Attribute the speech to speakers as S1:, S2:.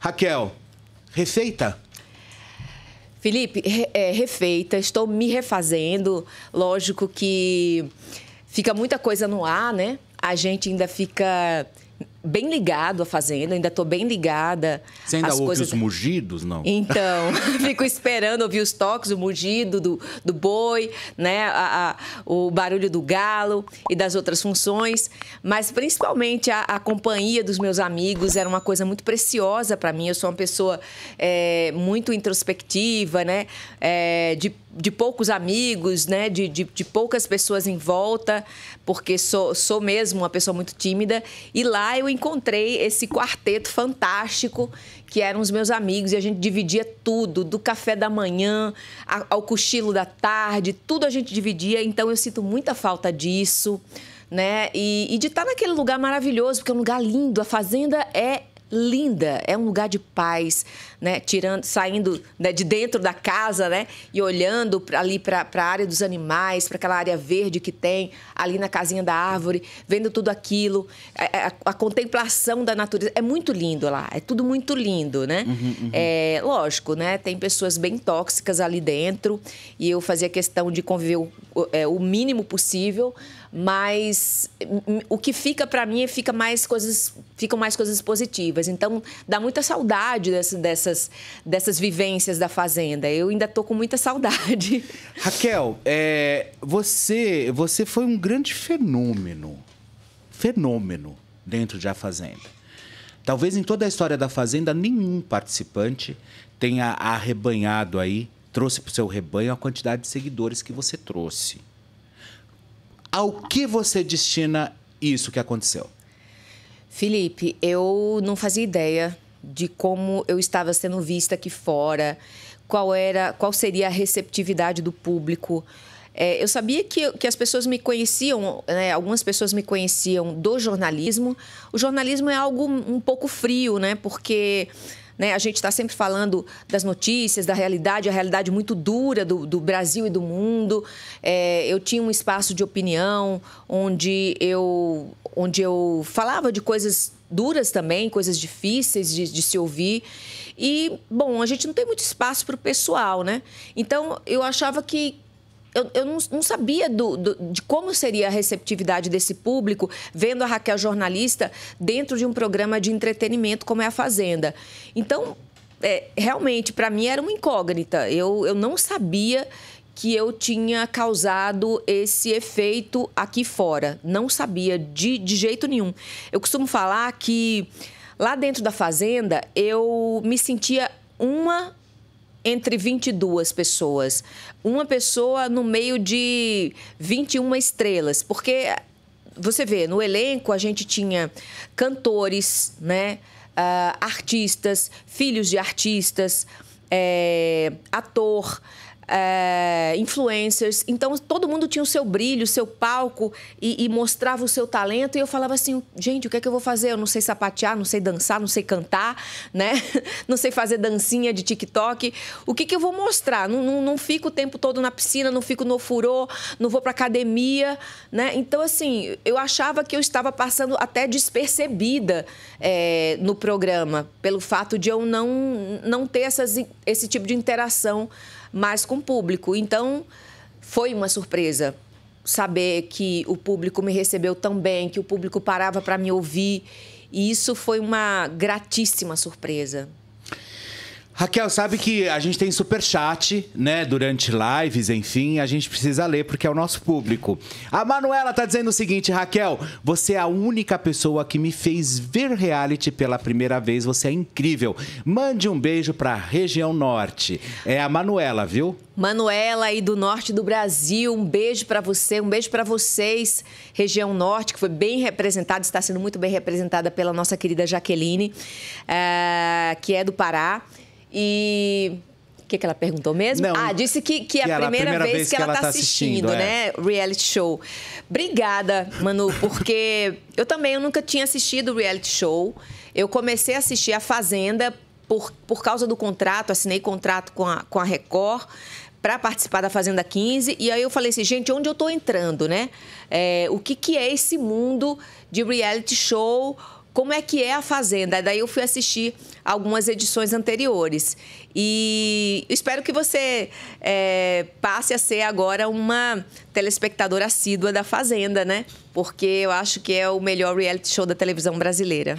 S1: Raquel, receita?
S2: Felipe, é, refeita, estou me refazendo. Lógico que fica muita coisa no ar, né? A gente ainda fica bem ligado à fazenda, ainda estou bem ligada. Você ainda às ouve coisas... os
S1: mugidos, não? Então,
S2: fico esperando ouvir os toques, o mugido do, do boi, né? A, a, o barulho do galo e das outras funções. Mas principalmente a, a companhia dos meus amigos era uma coisa muito preciosa para mim. Eu sou uma pessoa é, muito introspectiva, né? É, de de poucos amigos, né? De, de, de, poucas pessoas em volta, porque sou, sou mesmo uma pessoa muito tímida. E lá eu encontrei esse quarteto fantástico que eram os meus amigos e a gente dividia tudo, do café da manhã ao cochilo da tarde, tudo a gente dividia. Então eu sinto muita falta disso, né? E, e de estar naquele lugar maravilhoso, porque é um lugar lindo. A fazenda é linda, é um lugar de paz, né? Tirando, saindo né, de dentro da casa, né? E olhando ali para a área dos animais, para aquela área verde que tem ali na casinha da árvore, vendo tudo aquilo, a, é, é, a, a contemplação da natureza é muito lindo lá, é tudo muito lindo, né? Uhum, uhum. É lógico, né? Tem pessoas bem tóxicas ali dentro e eu fazia questão de conviver o, é, o mínimo possível mas hum, o que fica para mim é fica mais coisas ficam mais coisas positivas então dá muita saudade dessas dessas, dessas vivências da fazenda eu ainda tô com muita
S1: saudade Raquel é, você você foi um grande fenômeno fenômeno dentro da de fazenda talvez em toda a história da fazenda nenhum participante tenha arrebanhado aí trouxe para o seu rebanho a quantidade de seguidores que você trouxe ao que você destina isso que aconteceu?
S2: Felipe, eu não fazia ideia de como eu estava sendo vista aqui fora, qual era, qual seria a receptividade do público. É, eu sabia que, que as pessoas me conheciam, né, algumas pessoas me conheciam do jornalismo. O jornalismo é algo um pouco frio, né? Porque né? A gente está sempre falando das notícias, da realidade, a realidade muito dura do, do Brasil e do mundo. É, eu tinha um espaço de opinião onde eu, onde eu falava de coisas duras também, coisas difíceis de, de, se ouvir. E, bom, a gente não tem muito espaço para o pessoal, né? Então, eu achava que, eu, eu não, não sabia do, do, de como seria a receptividade desse público vendo a Raquel jornalista dentro de um programa de entretenimento como é a Fazenda. Então, é, realmente, para mim era uma incógnita. Eu, eu não sabia que eu tinha causado esse efeito aqui fora. Não sabia de, de jeito nenhum. Eu costumo falar que lá dentro da Fazenda eu me sentia uma entre 22 pessoas, uma pessoa no meio de 21 estrelas, porque você vê, no elenco a gente tinha cantores, né? Uh, artistas, filhos de artistas, é, ator, é, influencers. Então, todo mundo tinha o seu brilho, o seu palco e, e, mostrava o seu talento. E eu falava assim, gente, o que é que eu vou fazer? Eu não sei sapatear, não sei dançar, não sei cantar, né? Não sei fazer dancinha de TikTok. O que, que eu vou mostrar? Não, não, não fico o tempo todo na piscina, não fico no furô, não vou para academia, né? Então, assim, eu achava que eu estava passando até despercebida é, no programa, pelo fato de eu não, não ter essas, esse tipo de interação mas com público. Então, foi uma surpresa saber que o público me recebeu tão bem, que o público parava para me ouvir. E isso foi uma gratíssima surpresa.
S1: Raquel, sabe que a gente tem super chat, né? Durante lives, enfim, a gente precisa ler porque é o nosso público. A Manuela tá dizendo o seguinte, Raquel, você é a única pessoa que me fez ver reality pela primeira vez. Você é incrível. Mande um beijo para a região norte. É a Manuela, viu? Manuela
S2: aí do norte do Brasil, um beijo para você, um beijo para vocês, região norte, que foi bem representada, está sendo muito bem representada pela nossa querida Jaqueline, uh, que é do Pará. E o que, que ela perguntou mesmo? Não, ah, disse que, que, é que a, primeira é a, primeira vez que, que ela está tá assistindo, assistindo é. né? Reality show. Obrigada, Manu, porque eu também eu nunca tinha assistido reality show. Eu comecei a assistir A Fazenda por, por causa do contrato, assinei contrato com a, com a Record para participar da Fazenda 15. E aí eu falei assim, gente, onde eu estou entrando, né? É, o que, que é esse mundo de reality show? como é que é a Fazenda. Daí eu fui assistir algumas edições anteriores. E espero que você é, passe a ser agora uma telespectadora assídua da Fazenda, né? Porque eu acho que é o melhor reality show da televisão brasileira.